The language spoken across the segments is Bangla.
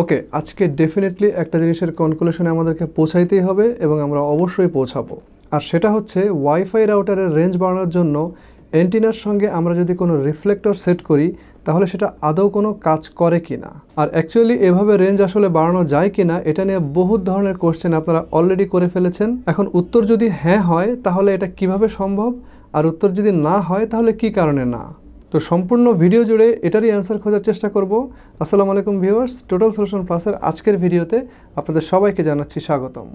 ওকে আজকে ডেফিনেটলি একটা জিনিসের কনকুলেশনে আমাদেরকে পৌঁছাইতেই হবে এবং আমরা অবশ্যই পৌঁছাবো আর সেটা হচ্ছে ওয়াইফাই রাউটারের রেঞ্জ বাড়ানোর জন্য অ্যান্টিনার সঙ্গে আমরা যদি কোনো রিফ্লেক্টর সেট করি তাহলে সেটা আদৌ কোনো কাজ করে কি না আর অ্যাকচুয়ালি এভাবে রেঞ্জ আসলে বাড়ানো যায় কি না এটা নিয়ে বহুত ধরনের কোশ্চেন আপনারা অলরেডি করে ফেলেছেন এখন উত্তর যদি হ্যাঁ হয় তাহলে এটা কিভাবে সম্ভব আর উত্তর যদি না হয় তাহলে কি কারণে না তো সম্পূর্ণ ভিডিও জুড়ে এটারই অ্যান্সার খোঁজার চেষ্টা করব আসসালামু আলাইকুম ভিউয়ার্স টোটাল সলিউশন প্লাসের আজকের ভিডিওতে আপনাদের সবাইকে জানাচ্ছি স্বাগতম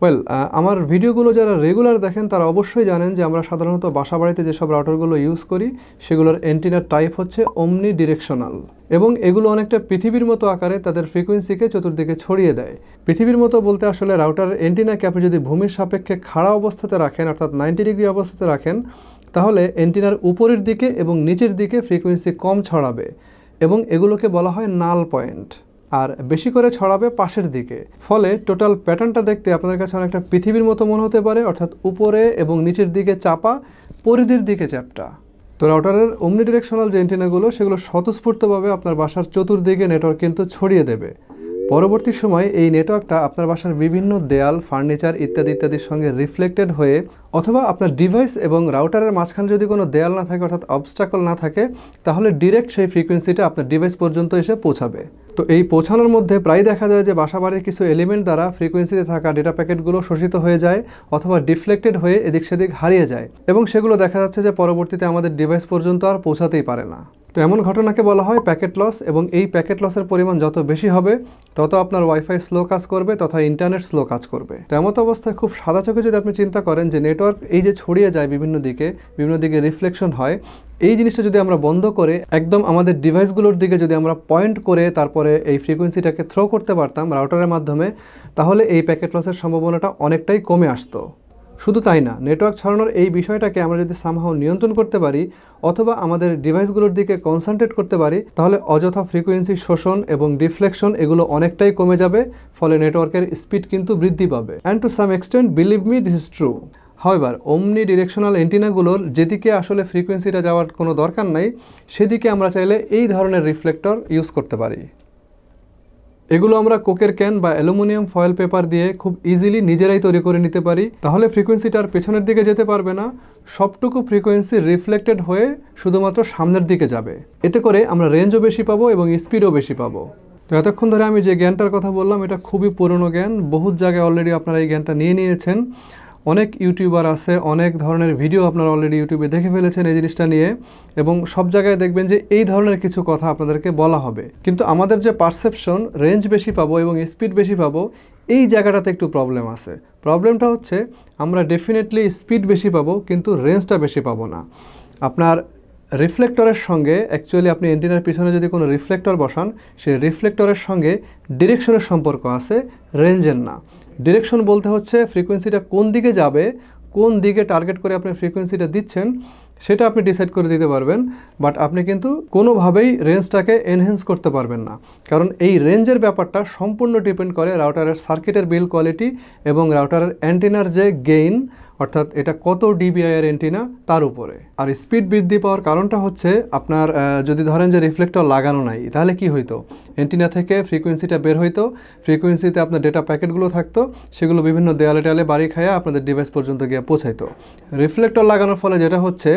ওয়েল আমার ভিডিওগুলো যারা রেগুলার দেখেন তারা অবশ্যই জানেন যে আমরা সাধারণত বাসা বাড়িতে যেসব রাউটারগুলো ইউজ করি সেগুলোর অ্যান্টিনার টাইপ হচ্ছে অমনি ডিরেকশনাল এবং এগুলো অনেকটা পৃথিবীর মতো আকারে তাদের ফ্রিকোয়েন্সিকে চতুর্দিকে ছড়িয়ে দেয় পৃথিবীর মতো বলতে আসলে রাউটার অ্যান্টিনাকে আপনি যদি ভূমির সাপেক্ষে খাড়া অবস্থাতে রাখেন অর্থাৎ নাইনটি ডিগ্রি অবস্থাতে রাখেন তাহলে অ্যান্টিনার উপরের দিকে এবং নিচের দিকে ফ্রিকোয়েন্সি কম ছড়াবে এবং এগুলোকে বলা হয় নাল পয়েন্ট আর বেশি করে ছড়াবে পাশের দিকে ফলে টোটাল প্যাটার্নটা দেখতে আপনাদের কাছে অনেকটা পৃথিবীর মতো মনে হতে পারে অর্থাৎ উপরে এবং নিচের দিকে চাপা পরিধির দিকে চ্যাপটা তো রাউটারের অমনি ডিরেকশনাল যে অ্যান্টিনাগুলো সেগুলো স্বতঃস্ফূর্তভাবে আপনার বাসার চতুর্দিকে নেটওয়ার্ক কিন্তু ছড়িয়ে দেবে পরবর্তী সময় এই নেটওয়ার্কটা আপনার বাসার বিভিন্ন দেয়াল ফার্নিচার ইত্যাদি ইত্যাদির সঙ্গে রিফ্লেক্টেড হয়ে অথবা আপনার ডিভাইস এবং রাউটারের মাঝখানে যদি কোনো দেয়াল না থাকে অর্থাৎ অবস্টাকল না থাকে তাহলে ডিরেক্ট সেই ফ্রিকোয়েন্সিটা আপনার ডিভাইস পর্যন্ত এসে পৌঁছাবে তো এই পৌঁছানোর মধ্যে প্রায় দেখা যায় যে বাসাবাড়ির কিছু এলিমেন্ট দ্বারা ফ্রিকোয়েন্সিতে থাকা ডেটা প্যাকেটগুলো শোষিত হয়ে যায় অথবা ডিফ্লেক্টেড হয়ে এদিক সেদিক হারিয়ে যায় এবং সেগুলো দেখা যাচ্ছে যে পরবর্তীতে আমাদের ডিভাইস পর্যন্ত আর পৌঁছাতেই পারে না তো এমন ঘটনাকে বলা হয় প্যাকেট লস এবং এই প্যাকেট লসের পরিমাণ যত বেশি হবে তত আপনার ওয়াইফাই স্লো কাজ করবে তথা ইন্টারনেট স্লো কাজ করবে তো এমত অবস্থায় খুব সাদা চোখে যদি আপনি চিন্তা করেন যে নেটওয়ার্ক এই যে ছড়িয়ে যায় বিভিন্ন দিকে বিভিন্ন দিকে রিফ্লেকশন হয় এই জিনিসটা যদি আমরা বন্ধ করে একদম আমাদের ডিভাইসগুলোর দিকে যদি আমরা পয়েন্ট করে তারপরে এই ফ্রিকোয়েন্সিটাকে থ্রো করতে পারতাম রাউটারের মাধ্যমে তাহলে এই প্যাকেট লসের সম্ভাবনাটা অনেকটাই কমে আসতো শুধু তাই না নেটওয়ার্ক ছড়ানোর এই বিষয়টাকে আমরা যদি সামহাও নিয়ন্ত্রণ করতে পারি অথবা আমাদের ডিভাইসগুলোর দিকে কনসেন্ট্রেট করতে পারি তাহলে অযথা ফ্রিকোয়েন্সি শোষণ এবং ডিফ্লেকশন এগুলো অনেকটাই কমে যাবে ফলে নেটওয়ার্কের স্পিড কিন্তু বৃদ্ধি পাবে and to some extent believe me this is true however omni directional এন্টিনাগুলোর যেদিকে আসলে ফ্রিকোয়েন্সিটা যাওয়ার কোনো দরকার নাই সেদিকে আমরা চাইলে এই ধরনের রিফ্লেক্টর ইউজ করতে পারি এগুলো আমরা কোকের ক্যান বা অ্যালুমিনিয়াম ফয়েল পেপার দিয়ে খুব ইজিলি নিজেরাই তৈরি করে নিতে পারি তাহলে ফ্রিকোয়েন্সিটা আর পেছনের দিকে যেতে পারবে না সবটুকু ফ্রিকোয়েন্সি রিফ্লেক্টেড হয়ে শুধুমাত্র সামনের দিকে যাবে এতে করে আমরা রেঞ্জও বেশি পাবো এবং স্পিডও বেশি পাবো তো এতক্ষণ ধরে আমি যে জ্ঞানটার কথা বললাম এটা খুবই পুরনো জ্ঞান বহুত জায়গায় অলরেডি আপনারা এই জ্ঞানটা নিয়ে নিয়েছেন অনেক ইউটিউবার আছে অনেক ধরনের ভিডিও আপনারা অলরেডি ইউটিউবে দেখে ফেলেছেন এই জিনিসটা নিয়ে এবং সব জায়গায় দেখবেন যে এই ধরনের কিছু কথা আপনাদেরকে বলা হবে কিন্তু আমাদের যে পারসেপশন রেঞ্জ বেশি পাবো এবং স্পিড বেশি পাবো এই জায়গাটাতে একটু প্রবলেম আছে প্রবলেমটা হচ্ছে আমরা ডেফিনেটলি স্পিড বেশি পাবো কিন্তু রেঞ্জটা বেশি পাবো না আপনার রিফ্লেক্টরের সঙ্গে অ্যাকচুয়ালি আপনি এন্টিনার পিছনে যদি কোনো রিফ্লেক্টর বসান সেই রিফ্লেক্টরের সঙ্গে ডিরেকশনের সম্পর্ক আছে রেঞ্জের না ডিরেকশন বলতে হচ্ছে ফ্রিকোয়েন্সিটা কোন দিকে যাবে কোন দিকে টার্গেট করে আপনি ফ্রিকোয়েন্সিটা দিচ্ছেন সেটা আপনি ডিসাইড করে দিতে পারবেন বাট আপনি কিন্তু কোনোভাবেই রেঞ্জটাকে এনহেন্স করতে পারবেন না কারণ এই রেঞ্জের ব্যাপারটা সম্পূর্ণ ডিপেন্ড করে রাউটারের সার্কিটের বিল কোয়ালিটি এবং রাউটারের অ্যান্টেনার যে গেইন অর্থাৎ এটা কত ডিবিআইয়ের এন্টিনা তার উপরে আর স্পিড বৃদ্ধি পাওয়ার কারণটা হচ্ছে আপনার যদি ধরেন যে রিফ্লেক্টর লাগানো নাই তাহলে কি হইতো এন্টিনা থেকে ফ্রিকোয়েন্সিটা বের হইতো ফ্রিকোয়েন্সিতে আপনার ডেটা প্যাকেটগুলো থাকতো সেগুলো বিভিন্ন দেয়ালে টেয়ালে বাড়ি খাইয়া আপনাদের ডিভাইস পর্যন্ত গিয়ে পৌঁছাইতো রিফ্লেক্টর লাগানোর ফলে যেটা হচ্ছে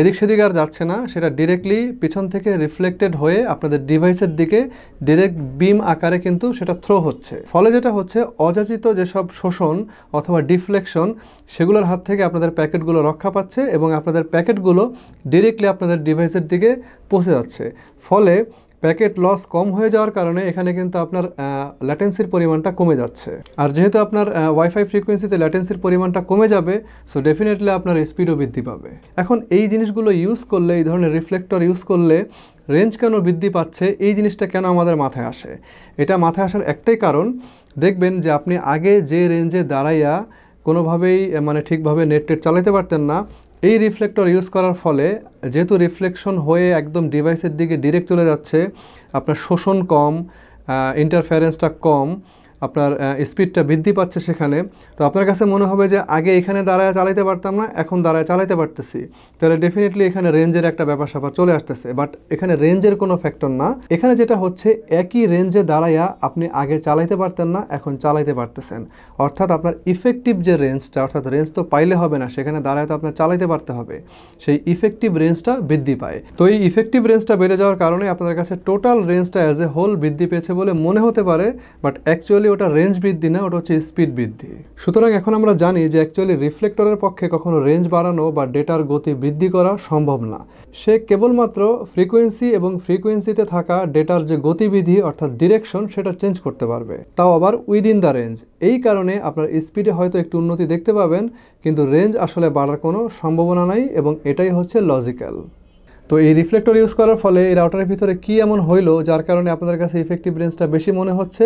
এদিক সেদিক আর যাচ্ছে না সেটা ডিরেক্টলি পিছন থেকে রিফ্লেক্টেড হয়ে আপনাদের ডিভাইসের দিকে ডিরেক্ট বিম আকারে কিন্তু সেটা থ্রো হচ্ছে ফলে যেটা হচ্ছে অযাচিত যেসব শোষণ অথবা ডিফ্লেকশন সেগুলোর হাত থেকে আপনাদের প্যাকেটগুলো রক্ষা পাচ্ছে এবং আপনাদের প্যাকেটগুলো ডিরেক্টলি আপনাদের ডিভাইসের দিকে পৌঁছে যাচ্ছে ফলে প্যাকেট লস কম হয়ে যাওয়ার কারণে এখানে কিন্তু আপনার ল্যাটেন্সির পরিমাণটা কমে যাচ্ছে আর যেহেতু আপনার ওয়াইফাই ফ্রিকোয়েন্সিতে ল্যাটেন্সির পরিমাণটা কমে যাবে সো ডেফিনেটলি আপনার স্পিডও বৃদ্ধি পাবে এখন এই জিনিসগুলো ইউজ করলে এই ধরনের রিফ্লেক্টর ইউজ করলে রেঞ্জ কেন বৃদ্ধি পাচ্ছে এই জিনিসটা কেন আমাদের মাথায় আসে এটা মাথায় আসার একটাই কারণ দেখবেন যে আপনি আগে যে রেঞ্জে দাঁড়াইয়া কোনোভাবেই মানে ঠিকভাবে নেট টেট চালাতে পারতেন না এই রিফ্লেক্টর ইউজ করার ফলে যেহেতু রিফ্লেকশন হয়ে একদম ডিভাইসের দিকে ডিরেক্ট চলে যাচ্ছে আপনার শোষণ কম ইন্টারফারেন্সটা কম আপনার স্পিডটা বৃদ্ধি পাচ্ছে সেখানে তো আপনার কাছে মনে হবে যে আগে এখানে দাঁড়ায় চালাইতে পারতাম না এখন দাঁড়ায় চালাইতে পারতেছি তাহলে ডেফিনেটলি এখানে রেঞ্জের একটা ব্যাপার স্যাপার চলে আসতেছে বাট এখানে রেঞ্জের কোনো ফ্যাক্টর না এখানে যেটা হচ্ছে একই রেঞ্জে দাঁড়াইয়া আপনি আগে চালাইতে পারতেন না এখন চালাইতে পারতেছেন অর্থাৎ আপনার ইফেক্টিভ যে রেঞ্জটা অর্থাৎ রেঞ্জ তো পাইলে হবে না সেখানে দাঁড়ায় তো আপনার চালাইতে পারতে হবে সেই ইফেক্টিভ রেঞ্জটা বৃদ্ধি পায় তো এই ইফেক্টিভ রেঞ্জটা বেড়ে যাওয়ার কারণে আপনার কাছে টোটাল রেঞ্জটা অ্যাজ এ হোল বৃদ্ধি পেয়েছে বলে মনে হতে পারে বাট অ্যাকচুয়ালি অ্যাকচুয়ালি ওটা রেঞ্জ বৃদ্ধি না ওটা হচ্ছে স্পিড বৃদ্ধি সুতরাং এখন আমরা জানি যে অ্যাকচুয়ালি রিফ্লেক্টরের পক্ষে কখনো রেঞ্জ বাড়ানো বা ডেটার গতি বৃদ্ধি করা সম্ভব না সে কেবলমাত্র ফ্রিকোয়েন্সি এবং ফ্রিকোয়েন্সিতে থাকা ডেটার যে গতিবিধি অর্থাৎ ডিরেকশন সেটা চেঞ্জ করতে পারবে তাও আবার উইদিন দ্য রেঞ্জ এই কারণে আপনার স্পিডে হয়তো একটু উন্নতি দেখতে পাবেন কিন্তু রেঞ্জ আসলে বাড়ার কোনো সম্ভাবনা নাই এবং এটাই হচ্ছে লজিক্যাল তো এই রিফ্লেক্টর ইউজ করার ফলে এই রাউটারের ভিতরে কি এমন হইলো যার কারণে আপনাদের কাছে ইফেক্টিভ রেঞ্জটা বেশি মনে হচ্ছে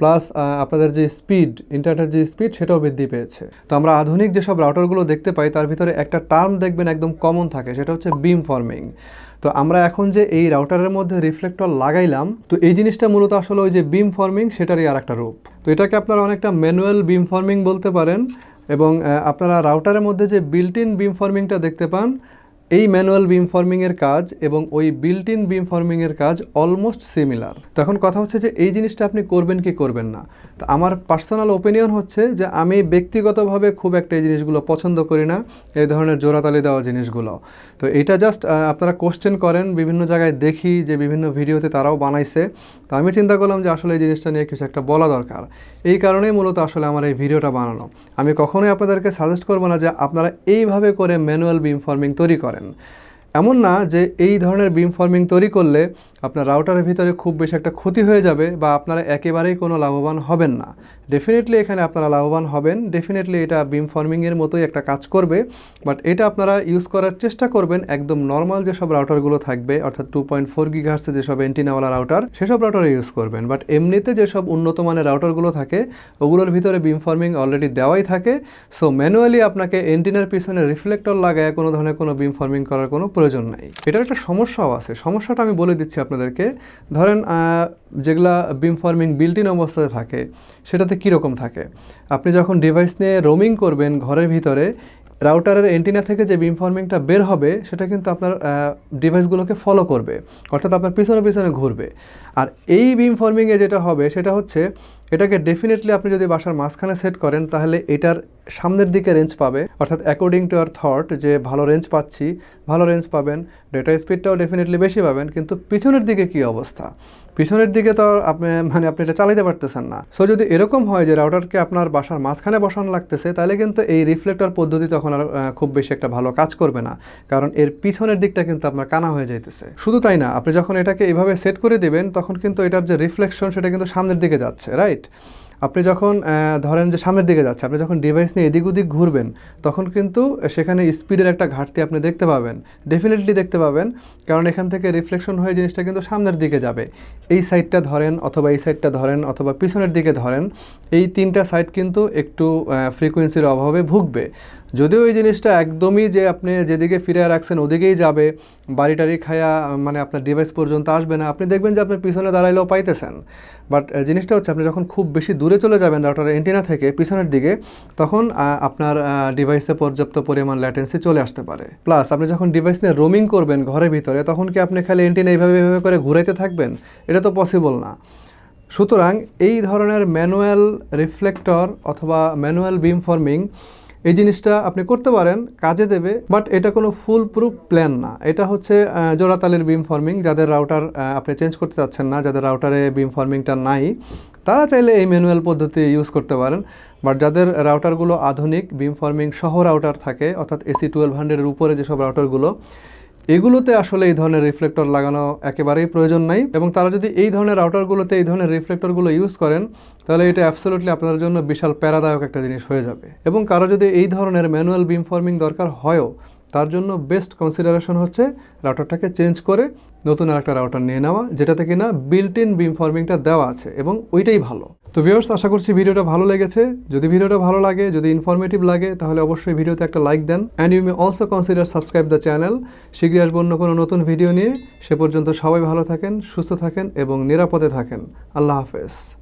প্লাস আপনাদের যে স্পিড ইন্টারনেটের যে স্পিড সেটাও বৃদ্ধি পেয়েছে তো আমরা আধুনিক যেসব রাউটারগুলো দেখতে পাই তার ভিতরে একটা টার্ম দেখবেন একদম কমন থাকে সেটা হচ্ছে বিম ফর্মিং তো আমরা এখন যে এই রাউটারের মধ্যে রিফ্লেক্টর লাগাইলাম তো এই জিনিসটা মূলত আসলে ওই যে বিম ফর্মিং সেটারই আর একটা রূপ তো এটাকে আপনারা অনেকটা ম্যানুয়াল বিম ফর্মিং বলতে পারেন এবং আপনারা রাউটারের মধ্যে যে বিল্ট ইন বিম ফর্মিংটা দেখতে পান এই ম্যানুয়াল বিম ফর্মিংয়ের কাজ এবং ওই বিল্ট ইন বিম ফর্মিংয়ের কাজ অলমোস্ট সিমিলার তো এখন কথা হচ্ছে যে এই জিনিসটা আপনি করবেন কি করবেন না তো আমার পার্সোনাল ওপিনিয়ন হচ্ছে যে আমি ব্যক্তিগতভাবে খুব একটা এই জিনিসগুলো পছন্দ করি না এই ধরনের জোরাতালি দেওয়া জিনিসগুলো তো এটা জাস্ট আপনারা কোশ্চেন করেন বিভিন্ন জায়গায় দেখি যে বিভিন্ন ভিডিওতে তারাও বানাইছে তো আমি চিন্তা করলাম যে আসলে এই জিনিসটা নিয়ে কিছু একটা বলা দরকার এই কারণেই মূলত আসলে আমার এই ভিডিওটা বানানো আমি কখনোই আপনাদেরকে সাজেস্ট করবো না যে আপনারা এইভাবে করে ম্যানুয়াল বিম ফর্মিং তৈরি করেন and এমন না যে এই ধরনের বিম ফর্মিং তৈরি করলে আপনার রাউটারের ভিতরে খুব বেশি একটা ক্ষতি হয়ে যাবে বা আপনারা একেবারেই কোনো লাভবান হবেন না ডেফিনেটলি এখানে আপনারা লাভবান হবেন ডেফিনেটলি এটা বিম ফর্মিংয়ের মতোই একটা কাজ করবে বাট এটা আপনারা ইউজ করার চেষ্টা করবেন একদম নর্মাল যেসব রাউটারগুলো থাকবে অর্থাৎ টু পয়েন্ট ফোর গিঘার্সে যেসব এন্টিনাওয়ালা রাউটার সেসব রাউটারে ইউজ করবেন বাট এমনিতে যেসব উন্নত মানের রাউটারগুলো থাকে ওগুলোর ভিতরে বিম ফর্মিং অলরেডি দেওয়াই থাকে সো ম্যানুয়ালি আপনাকে এন্টিনার পিছনে রিফ্লেক্টর লাগায় কোনো ধরনের কোনো বিম ফর্মিং করার কোনো প্রয়োজন নাই এটার একটা সমস্যাও আছে সমস্যাটা আমি বলে দিচ্ছি আপনাদেরকে ধরেন যেগুলা বিম ফর্মিং বিল্ট ইন অবস্থায় থাকে সেটাতে কীরকম থাকে আপনি যখন ডিভাইস নিয়ে রোমিং করবেন ঘরের ভিতরে রাউটারের এন্টিনা থেকে যে বিমফর্মিংটা বের হবে সেটা কিন্তু আপনার ডিভাইসগুলোকে ফলো করবে অর্থাৎ আপনার পিছনে পিছনে ঘুরবে আর এই বিমফর্মিংয়ে যেটা হবে সেটা হচ্ছে এটাকে ডেফিনেটলি আপনি যদি বাসার মাঝখানে সেট করেন তাহলে এটার সামনের দিকে রেঞ্জ পাবে অর্থাৎ অ্যাকর্ডিং টু আর থট যে ভালো রেঞ্জ পাচ্ছি ভালো রেঞ্জ পাবেন ডেটা স্পিডটাও ডেফিনেটলি বেশি পাবেন কিন্তু পিছনের দিকে কি অবস্থা পিছনের দিকে তো আপনি মানে আপনি এটা চালাইতে পারতেছেন না সো যদি এরকম হয় যে রাউটারকে আপনার বাসার মাঝখানে বসানো লাগতেছে তাহলে কিন্তু এই রিফ্লেক্টর পদ্ধতি তখন আর খুব বেশি একটা ভালো কাজ করবে না কারণ এর পিছনের দিকটা কিন্তু আপনার কানা হয়ে যাইতেছে শুধু তাই না আপনি যখন এটাকে এভাবে সেট করে দেবেন তখন কিন্তু এটার যে রিফ্লেকশন সেটা কিন্তু সামনের দিকে যাচ্ছে রাইট আপনি যখন ধরেন যে সামনের দিকে যাচ্ছে আপনি যখন ডিভাইস নিয়ে এদিক ওদিক ঘুরবেন তখন কিন্তু সেখানে স্পিডের একটা ঘাটতি আপনি দেখতে পাবেন ডেফিনেটলি দেখতে পাবেন কারণ এখান থেকে রিফ্লেকশন হয়ে জিনিসটা কিন্তু সামনের দিকে যাবে এই সাইডটা ধরেন অথবা এই সাইডটা ধরেন অথবা পিছনের দিকে ধরেন এই তিনটা সাইড কিন্তু একটু ফ্রিকোয়েন্সির অভাবে ভুগবে যদিও এই জিনিসটা একদমই যে আপনি যেদিকে ফিরে রাখছেন ওদিকেই যাবে বাড়িটারি খায়া মানে আপনার ডিভাইস পর্যন্ত আসবে না আপনি দেখবেন যে আপনি পিছনে দাঁড়াইলেও পাইতেছেন বাট জিনিসটা হচ্ছে আপনি যখন খুব বেশি দূর দূরে চলে যাবেন রাউটারের এন্টিনা থেকে পিছনের দিকে তখন আপনার ডিভাইসে পর্যাপ্ত পরিমাণ ল্যাটেন্সি চলে আসতে পারে প্লাস আপনি যখন ডিভাইস নিয়ে রোমিং করবেন ঘরের ভিতরে তখন কি আপনি খালি এন্টিনা এইভাবে এইভাবে করে ঘুরাইতে থাকবেন এটা তো পসিবল না সুতরাং এই ধরনের ম্যানুয়াল রিফ্লেক্টর অথবা ম্যানুয়াল বিম ফর্মিং এই জিনিসটা আপনি করতে পারেন কাজে দেবে বাট এটা কোনো ফুল প্রুফ প্ল্যান না এটা হচ্ছে জোড়াতালের বিম ফর্মিং যাদের রাউটার আপনি চেঞ্জ করতে চাচ্ছেন না যাদের রাউটারে বিম ফর্মিংটা নাই তারা চাইলে এই ম্যানুয়াল পদ্ধতি ইউজ করতে পারেন বাট যাদের রাউটারগুলো আধুনিক বিম ফর্মিং সহ রাউটার থাকে অর্থাৎ এসি টুয়েলভ হান্ড্রেডের উপরে যেসব রাউটারগুলো এগুলোতে আসলে এই ধরনের রিফ্লেক্টর লাগানো একেবারেই প্রয়োজন নাই এবং তারা যদি এই ধরনের রাউটারগুলোতে এই ধরনের রিফ্লেক্টরগুলো ইউজ করেন তাহলে এটা অ্যাবসোলুটলি আপনাদের জন্য বিশাল প্যারাদায়ক একটা জিনিস হয়ে যাবে এবং কারো যদি এই ধরনের ম্যানুয়াল বিম ফর্মিং দরকার হয়ও তার জন্য বেস্ট কনসিডারেশন হচ্ছে রাউটারটাকে চেঞ্জ করে নতুন আরেকটা রাউটার নিয়ে নেওয়া যেটাতে কিনা বিল্ট ইন বিম ফর্মিংটা দেওয়া আছে এবং ওইটাই ভালো তো ভিউয়ার্স আশা করছি ভিডিওটা ভালো লেগেছে যদি ভিডিওটা ভালো লাগে যদি ইনফরমেটিভ লাগে তাহলে অবশ্যই ভিডিওতে একটা লাইক দেন and you may also consider subscribe the channel শীঘ্রই আসবো অন্য কোনো নতুন ভিডিও নিয়ে সে পর্যন্ত সবাই ভালো থাকেন সুস্থ থাকেন এবং নিরাপদে থাকেন আল্লাহ হাফেজ